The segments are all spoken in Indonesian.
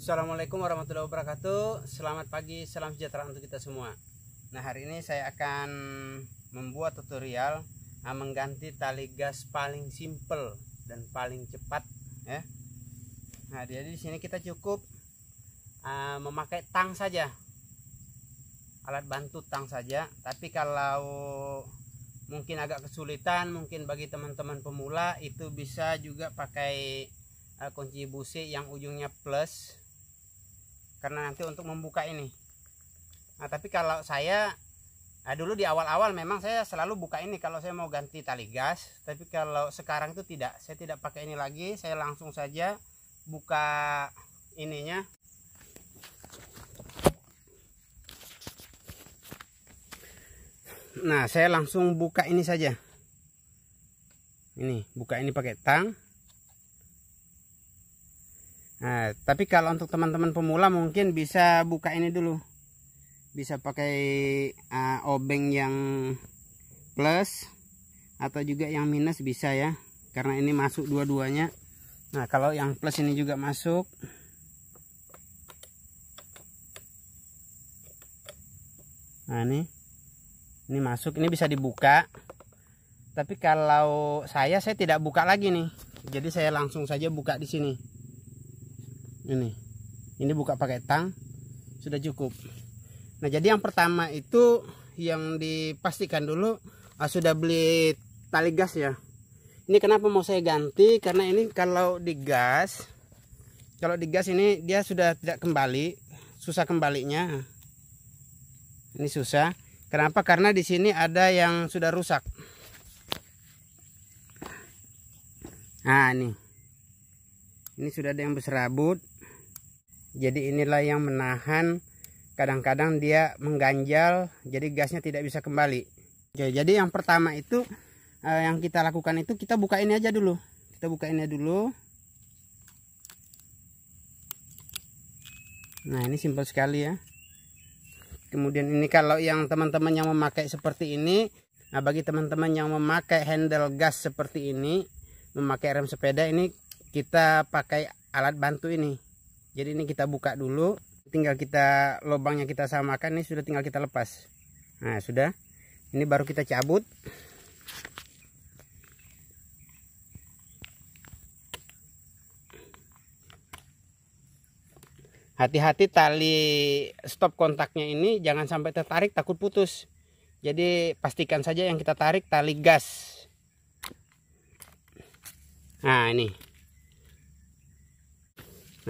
Assalamualaikum warahmatullahi wabarakatuh Selamat pagi, salam sejahtera untuk kita semua Nah hari ini saya akan membuat tutorial ah, Mengganti tali gas paling simple dan paling cepat ya. Nah jadi di sini kita cukup uh, memakai tang saja Alat bantu tang saja Tapi kalau mungkin agak kesulitan mungkin bagi teman-teman pemula itu bisa juga pakai uh, kunci busi yang ujungnya plus karena nanti untuk membuka ini nah tapi kalau saya nah dulu di awal-awal memang saya selalu buka ini kalau saya mau ganti tali gas tapi kalau sekarang itu tidak saya tidak pakai ini lagi saya langsung saja buka ininya nah saya langsung buka ini saja ini buka ini pakai tang Nah, tapi kalau untuk teman-teman pemula mungkin bisa buka ini dulu. Bisa pakai uh, obeng yang plus atau juga yang minus bisa ya. Karena ini masuk dua-duanya. Nah, kalau yang plus ini juga masuk. Nah, ini. Ini masuk, ini bisa dibuka. Tapi kalau saya saya tidak buka lagi nih. Jadi saya langsung saja buka di sini ini ini buka pakai tang sudah cukup nah jadi yang pertama itu yang dipastikan dulu ah, sudah beli tali gas ya ini kenapa mau saya ganti karena ini kalau digas kalau digas ini dia sudah tidak kembali susah kembalinya ini susah kenapa karena di sini ada yang sudah rusak nah ini ini sudah ada yang berserabut jadi inilah yang menahan kadang-kadang dia mengganjal jadi gasnya tidak bisa kembali oke jadi yang pertama itu eh, yang kita lakukan itu kita buka ini aja dulu kita buka ini dulu nah ini simpel sekali ya kemudian ini kalau yang teman-teman yang memakai seperti ini nah bagi teman-teman yang memakai handle gas seperti ini memakai rem sepeda ini kita pakai alat bantu ini jadi ini kita buka dulu tinggal kita lubangnya kita samakan ini sudah tinggal kita lepas nah sudah ini baru kita cabut hati-hati tali stop kontaknya ini jangan sampai tertarik takut putus jadi pastikan saja yang kita tarik tali gas nah ini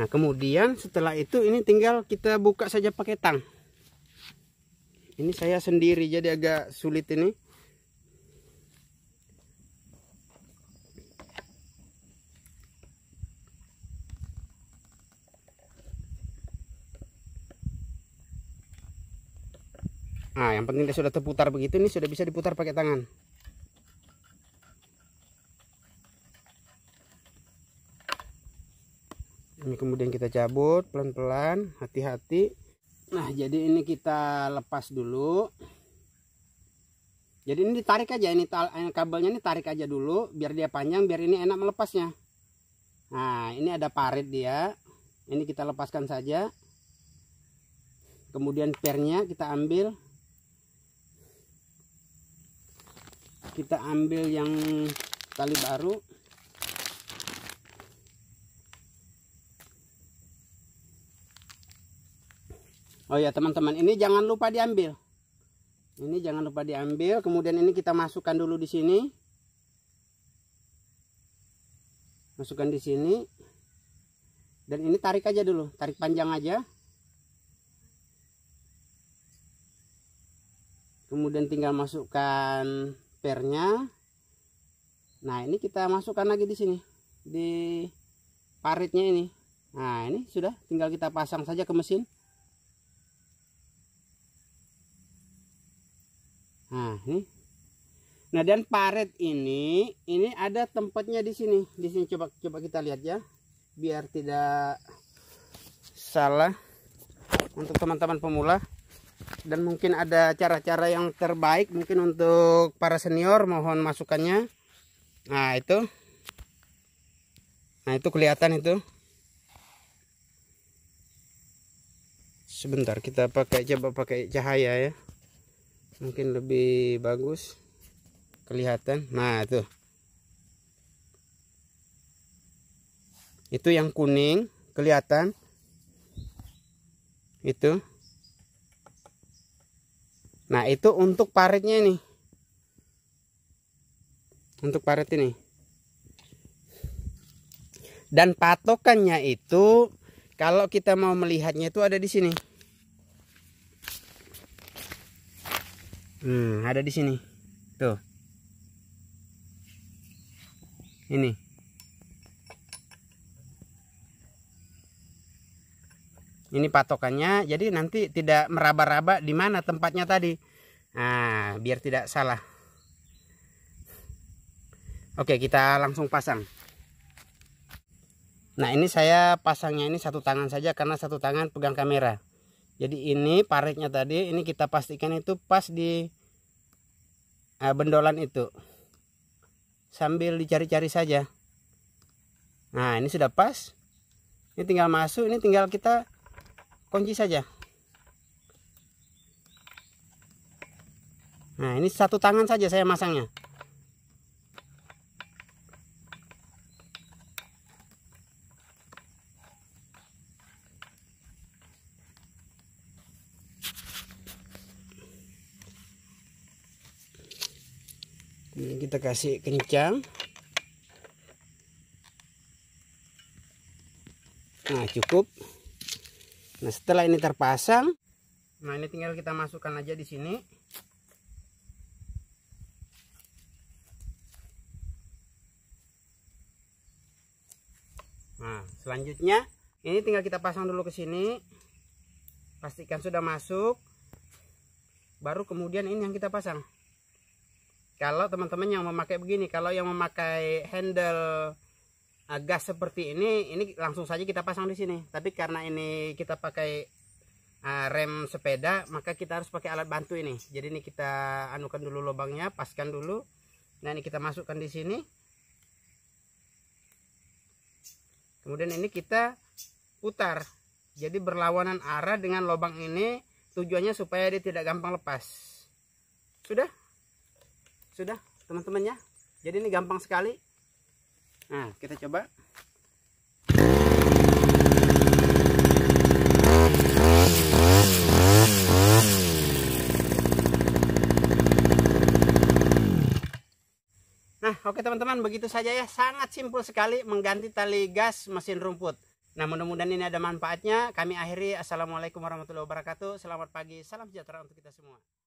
Nah kemudian setelah itu ini tinggal kita buka saja pakai tang. Ini saya sendiri jadi agak sulit ini. Nah yang penting sudah terputar begitu ini sudah bisa diputar pakai tangan. kemudian kita cabut pelan-pelan hati-hati nah jadi ini kita lepas dulu jadi ini ditarik aja ini eh, kabelnya ini tarik aja dulu biar dia panjang biar ini enak melepasnya nah ini ada parit dia ini kita lepaskan saja kemudian pernya kita ambil kita ambil yang tali baru Oh ya teman-teman, ini jangan lupa diambil. Ini jangan lupa diambil. Kemudian ini kita masukkan dulu di sini. Masukkan di sini. Dan ini tarik aja dulu, tarik panjang aja. Kemudian tinggal masukkan pernya. Nah, ini kita masukkan lagi di sini di paritnya ini. Nah, ini sudah tinggal kita pasang saja ke mesin. Nah, ini. Nah, dan paret ini ini ada tempatnya di sini. Di sini coba coba kita lihat ya. Biar tidak salah untuk teman-teman pemula dan mungkin ada cara-cara yang terbaik mungkin untuk para senior mohon masukannya. Nah, itu. Nah, itu kelihatan itu. Sebentar kita pakai coba pakai cahaya ya mungkin lebih bagus kelihatan nah itu itu yang kuning kelihatan itu nah itu untuk paritnya nih untuk parit ini dan patokannya itu kalau kita mau melihatnya itu ada di sini hmm, ada di sini tuh ini ini patokannya jadi nanti tidak meraba-raba di mana tempatnya tadi nah biar tidak salah oke kita langsung pasang nah ini saya pasangnya ini satu tangan saja karena satu tangan pegang kamera jadi ini pareknya tadi ini kita pastikan itu pas di eh, bendolan itu sambil dicari-cari saja nah ini sudah pas ini tinggal masuk ini tinggal kita kunci saja nah ini satu tangan saja saya masangnya ini kita kasih kencang nah cukup nah setelah ini terpasang nah ini tinggal kita masukkan aja di sini Nah, selanjutnya ini tinggal kita pasang dulu ke sini. Pastikan sudah masuk. Baru kemudian ini yang kita pasang kalau teman-teman yang memakai begini kalau yang memakai handle uh, gas seperti ini ini langsung saja kita pasang di sini tapi karena ini kita pakai uh, rem sepeda maka kita harus pakai alat bantu ini jadi ini kita anukan dulu lubangnya paskan dulu nah ini kita masukkan di sini kemudian ini kita putar jadi berlawanan arah dengan lubang ini tujuannya supaya dia tidak gampang lepas sudah sudah teman-teman ya jadi ini gampang sekali nah kita coba Nah, oke teman-teman, begitu saja ya. Sangat simpel sekali mengganti tali gas mesin rumput. Nah, mudah-mudahan ini ada manfaatnya. Kami akhiri. Assalamualaikum warahmatullahi wabarakatuh. Selamat pagi. Salam sejahtera untuk kita semua.